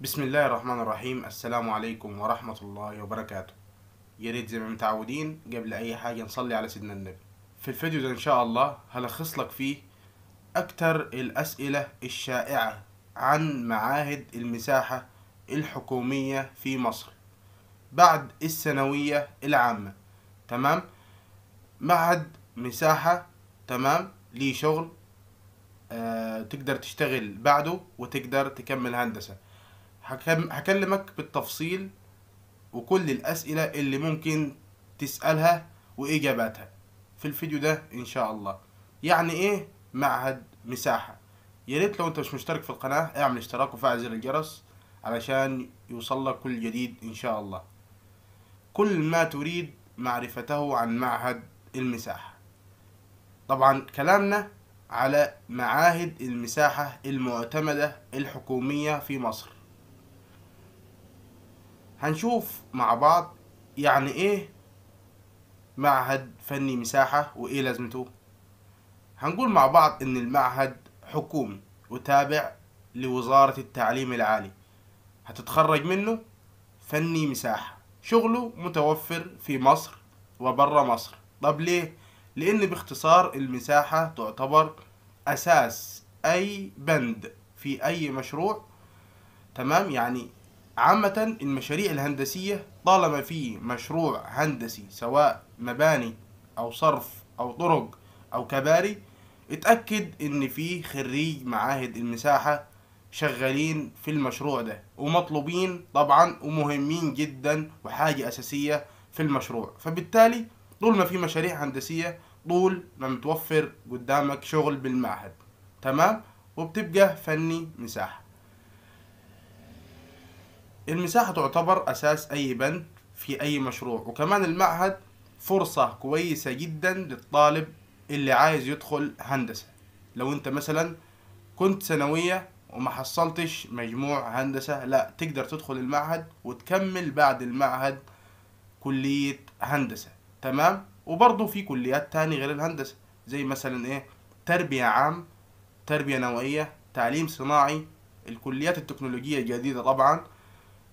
بسم الله الرحمن الرحيم السلام عليكم ورحمة الله وبركاته يا ريت زي ما متعودين قبل أي حاجة نصلي على سيدنا النبي في الفيديو ده إن شاء الله هلخص لك فيه أكتر الأسئلة الشائعة عن معاهد المساحة الحكومية في مصر بعد الثانوية العامة تمام معهد مساحة تمام ليه شغل آه تقدر تشتغل بعده وتقدر تكمل هندسة هكلمك بالتفصيل وكل الأسئلة اللي ممكن تسألها وإجاباتها في الفيديو ده إن شاء الله يعني إيه معهد مساحة يا ريت لو أنت مش مشترك في القناة اعمل اشتراك وفعل زر الجرس علشان يوصلك كل جديد إن شاء الله كل ما تريد معرفته عن معهد المساحة طبعا كلامنا على معاهد المساحة المعتمدة الحكومية في مصر هنشوف مع بعض يعني ايه معهد فني مساحة وايه لازمته هنقول مع بعض ان المعهد حكومي وتابع لوزارة التعليم العالي هتتخرج منه فني مساحة شغله متوفر في مصر وبرا مصر طب ليه؟ لأن باختصار المساحة تعتبر أساس أي بند في أي مشروع تمام يعني عامة المشاريع الهندسية طالما في مشروع هندسي سواء مباني أو صرف أو طرق أو كباري اتأكد إن في خريج معاهد المساحة شغالين في المشروع ده ومطلوبين طبعا ومهمين جدا وحاجة أساسية في المشروع فبالتالي طول ما في مشاريع هندسية طول ما متوفر قدامك شغل بالمعهد تمام وبتبقى فني مساحة المساحة تعتبر أساس أي بند في أي مشروع وكمان المعهد فرصة كويسة جدا للطالب اللي عايز يدخل هندسة لو أنت مثلا كنت ثانوية وما حصلتش مجموع هندسة لا تقدر تدخل المعهد وتكمل بعد المعهد كلية هندسة تمام وبرضه في كليات تاني غير الهندسة زي مثلا ايه تربية عام تربية نوعية تعليم صناعي الكليات التكنولوجية الجديدة طبعا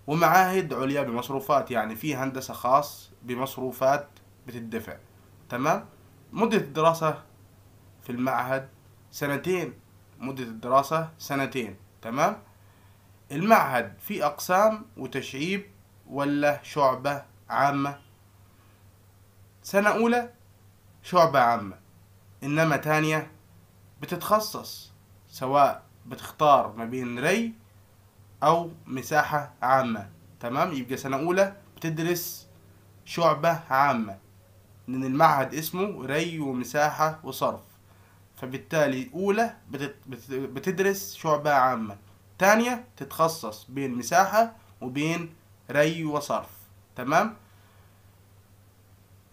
ومعاهد عليا بمصروفات يعني في هندسة خاص بمصروفات بتدفع تمام مدة الدراسة في المعهد سنتين مدة الدراسة سنتين تمام المعهد في أقسام وتشعيب ولا شعبة عامة سنة أولى شعبة عامة إنما تانية بتتخصص سواء بتختار ما بين ري او مساحه عامه تمام يبقى سنه اولى بتدرس شعبه عامه لان المعهد اسمه ري ومساحه وصرف فبالتالي اولى بتدرس شعبه عامه تانية تتخصص بين مساحه وبين ري وصرف تمام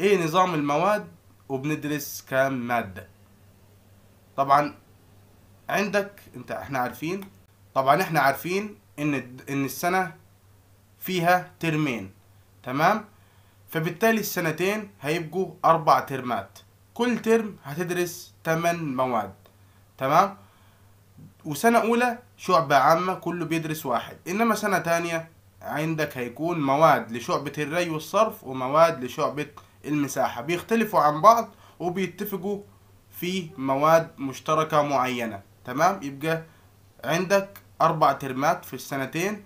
ايه نظام المواد وبندرس كام ماده طبعا عندك انت احنا عارفين طبعا احنا عارفين ان ان السنه فيها ترمين تمام فبالتالي السنتين هيبقوا اربع ترمات كل ترم هتدرس 8 مواد تمام وسنه اولى شعبه عامه كله بيدرس واحد انما سنه تانية عندك هيكون مواد لشعبه الري والصرف ومواد لشعبه المساحه بيختلفوا عن بعض وبيتفقوا في مواد مشتركه معينه تمام يبقى عندك أربع ترمات في السنتين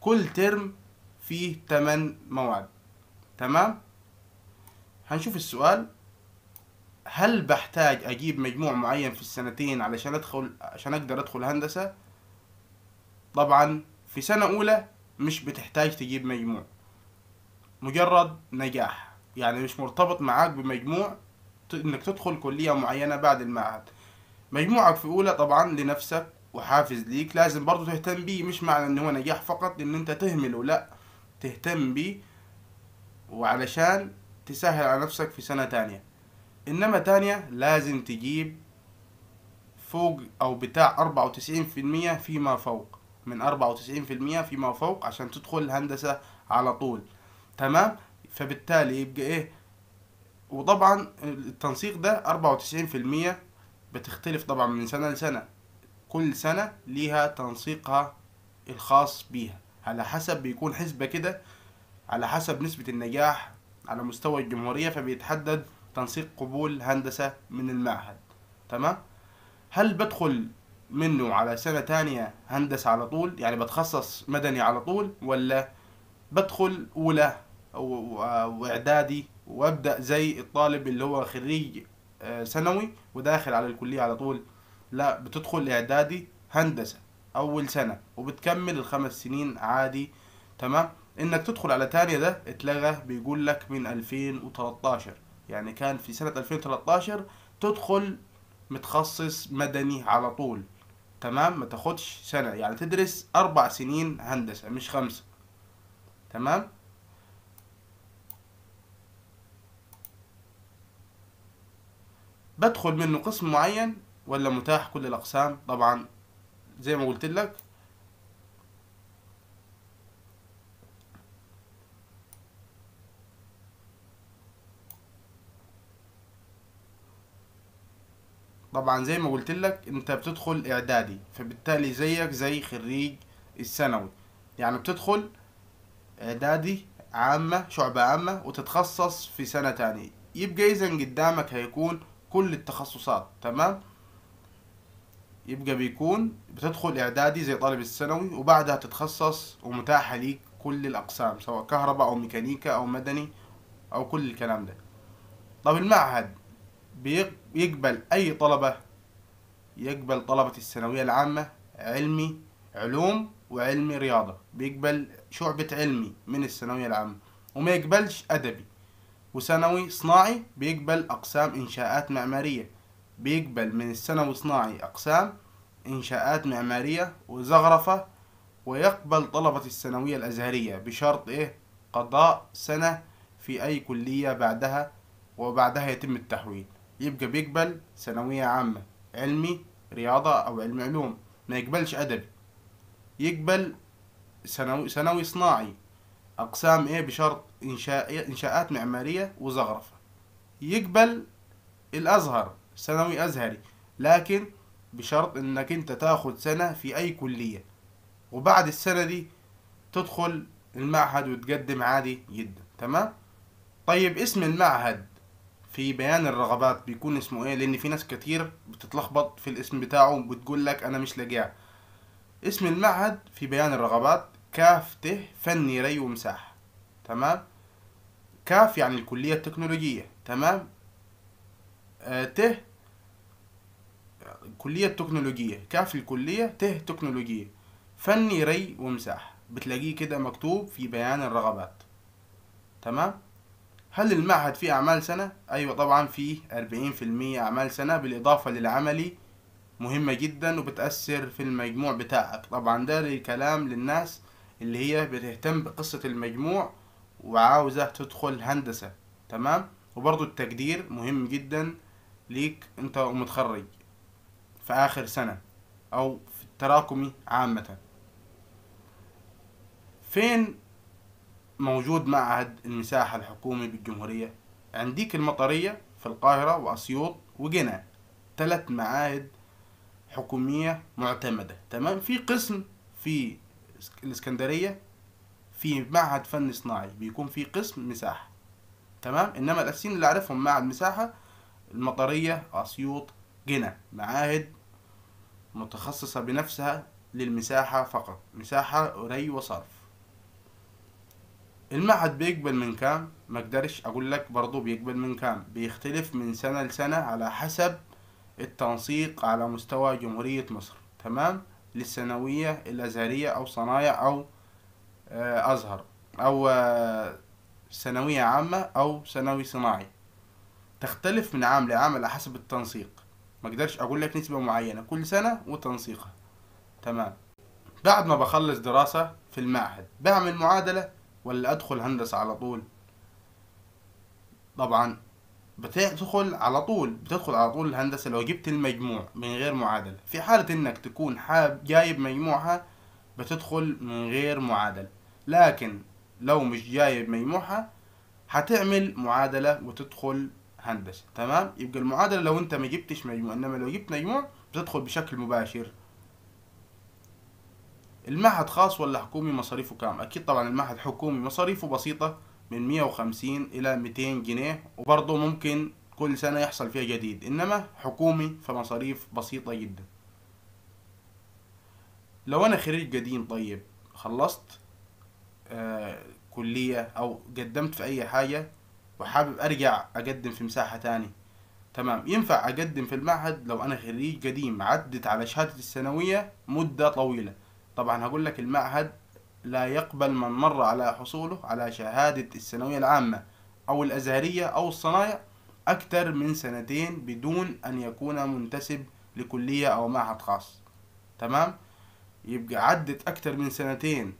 كل ترم فيه تمن مواد تمام هنشوف السؤال هل بحتاج أجيب مجموع معين في السنتين علشان أدخل عشان أقدر أدخل هندسة طبعا في سنة أولى مش بتحتاج تجيب مجموع مجرد نجاح يعني مش مرتبط معاك بمجموع انك تدخل كلية معينة بعد المعهد مجموعك في أولى طبعا لنفسك وحافز ليك لازم برضه تهتم بيه مش معنى ان هو نجاح فقط ان انت تهمله لا تهتم بيه وعلشان تسهل على نفسك في سنة تانية انما تانية لازم تجيب فوق او بتاع اربعة وتسعين في المية فيما فوق من اربعة وتسعين في المية فيما فوق عشان تدخل الهندسة على طول تمام فبالتالي يبقى ايه وطبعا التنسيق ده اربعة وتسعين في المية بتختلف طبعا من سنة لسنة كل سنة ليها تنسيقها الخاص بيها على حسب بيكون حسبة كده على حسب نسبة النجاح على مستوى الجمهورية فبيتحدد تنسيق قبول هندسة من المعهد تمام هل بدخل منه على سنة تانية هندسة على طول يعني بتخصص مدني على طول ولا بدخل أولى وإعدادي وأبدأ زي الطالب اللي هو خريج آه، ثانوي وداخل على الكلية على طول لا بتدخل اعدادي هندسه اول سنه وبتكمل الخمس سنين عادي تمام انك تدخل على تانية ده اتلغى بيقول لك من 2013 يعني كان في سنة 2013 تدخل متخصص مدني على طول تمام ما تاخدش سنة يعني تدرس اربع سنين هندسة مش خمسة تمام بدخل منه قسم معين ولا متاح كل الأقسام طبعا زي ما قلت لك طبعا زي ما قلت لك انت بتدخل اعدادي فبالتالي زيك زي خريج الثانوي يعني بتدخل اعدادي عامة شعبة عامة وتتخصص في سنة تانية يبقى اذا قدامك هيكون كل التخصصات تمام يبقى بيكون بتدخل اعدادي زي طالب الثانوي وبعدها تتخصص ومتاحه ليك كل الاقسام سواء كهرباء او ميكانيكا او مدني او كل الكلام ده طب المعهد بيقبل اي طلبه يقبل طلبه الثانويه العامه علمي علوم وعلمي رياضه بيقبل شعبه علمي من الثانويه العامه وما يقبلش ادبي وثانوي صناعي بيقبل اقسام انشاءات معماريه بيقبل من الثانوي صناعي أقسام إنشاءات معمارية وزخرفة ويقبل طلبة الثانوية الأزهرية بشرط إيه قضاء سنة في أي كلية بعدها وبعدها يتم التحويل يبقى بيقبل ثانوية عامة علمي رياضة أو علم علوم ما يقبلش أدبي يقبل سنوي, ثانوي صناعي أقسام إيه بشرط إنشاء إنشاءات معمارية وزخرفة يقبل الأزهر ثانوي أزهري لكن بشرط إنك أنت تاخد سنة في أي كلية وبعد السنة دي تدخل المعهد وتقدم عادي جدا تمام طيب اسم المعهد في بيان الرغبات بيكون اسمه ايه لان في ناس كتير بتتلخبط في الاسم بتاعه وبتقول لك انا مش لاقيه اسم المعهد في بيان الرغبات كاف ته فني ري ومساحه تمام كاف يعني الكليه التكنولوجيه تمام آه ته كلية تكنولوجية كاف الكلية ته تكنولوجية فني ري ومساح بتلاقيه كده مكتوب في بيان الرغبات تمام هل المعهد فيه أعمال سنة؟ أيوة طبعا فيه أربعين في المية أعمال سنة بالإضافة للعملي مهمة جدا وبتأثر في المجموع بتاعك طبعا ده الكلام للناس اللي هي بتهتم بقصة المجموع وعاوزة تدخل هندسة تمام وبرضو التقدير مهم جدا ليك انت ومتخرج في آخر سنة أو في التراكمي عامة فين موجود معهد المساحة الحكومي بالجمهورية عنديك المطرية في القاهرة وأسيوط وقنا ثلاث معاهد حكومية معتمدة تمام في قسم في الإسكندرية في معهد فن صناعي بيكون في قسم مساحة تمام انما الاساسيين اللي اعرفهم معهد مساحة المطرية اسيوط قنا معاهد متخصصة بنفسها للمساحة فقط مساحة ري وصرف المعهد بيقبل من كام ما اقدرش اقول لك برضو بيقبل من كام بيختلف من سنة لسنة على حسب التنسيق على مستوى جمهورية مصر تمام للثانوية الازهرية او صنايع او آه، ازهر او ثانوية آه، عامة او ثانوي صناعي تختلف من عام لعام على حسب التنسيق ما اقدرش اقول لك نسبه معينه كل سنه وتنسيقها تمام بعد ما بخلص دراسه في المعهد بعمل معادله ولا ادخل هندسه على طول طبعا بتدخل على طول بتدخل على طول الهندسة لو جبت المجموع من غير معادلة في حالة انك تكون حاب جايب مجموعها بتدخل من غير معادلة لكن لو مش جايب مجموعها هتعمل معادلة وتدخل هندسه تمام يبقى المعادله لو انت ما جبتش مجموع انما لو جبت مجموع بتدخل بشكل مباشر المعهد خاص ولا حكومي مصاريفه كام اكيد طبعا المعهد حكومي مصاريفه بسيطه من 150 الى 200 جنيه وبرضه ممكن كل سنه يحصل فيها جديد انما حكومي فمصاريف بسيطه جدا لو انا خريج قديم طيب خلصت آه كليه او قدمت في اي حاجه وحابب ارجع اقدم في مساحه تاني تمام ينفع اقدم في المعهد لو انا خريج قديم عدت على شهادتي الثانويه مده طويله طبعا هقول لك المعهد لا يقبل من مر على حصوله على شهاده الثانويه العامه او الازهريه او الصنايع اكثر من سنتين بدون ان يكون منتسب لكليه او معهد خاص تمام يبقى عدت اكتر من سنتين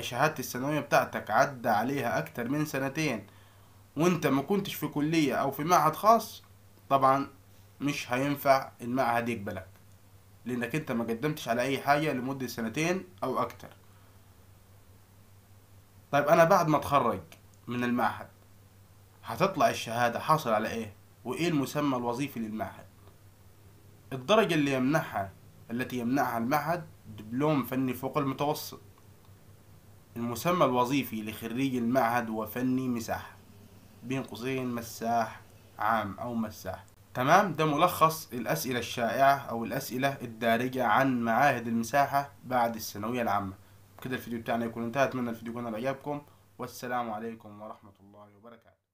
شهادة الثانوية بتاعتك عدى عليها أكتر من سنتين وانت ما كنتش في كلية او في معهد خاص طبعا مش هينفع المعهد يقبلك لانك انت ما قدمتش على اي حاجة لمدة سنتين او اكتر طيب انا بعد ما اتخرج من المعهد هتطلع الشهادة حاصل على ايه وايه المسمى الوظيفي للمعهد الدرجة اللي يمنحها التي يمنحها المعهد دبلوم فني فوق المتوسط المسمى الوظيفي لخريج المعهد هو فني مساحة بين قوسين مساح عام أو مساح تمام ده ملخص الأسئلة الشائعة أو الأسئلة الدارجة عن معاهد المساحة بعد الثانوية العامة كده الفيديو بتاعنا يكون انتهى أتمنى الفيديو يكون على إعجابكم والسلام عليكم ورحمة الله وبركاته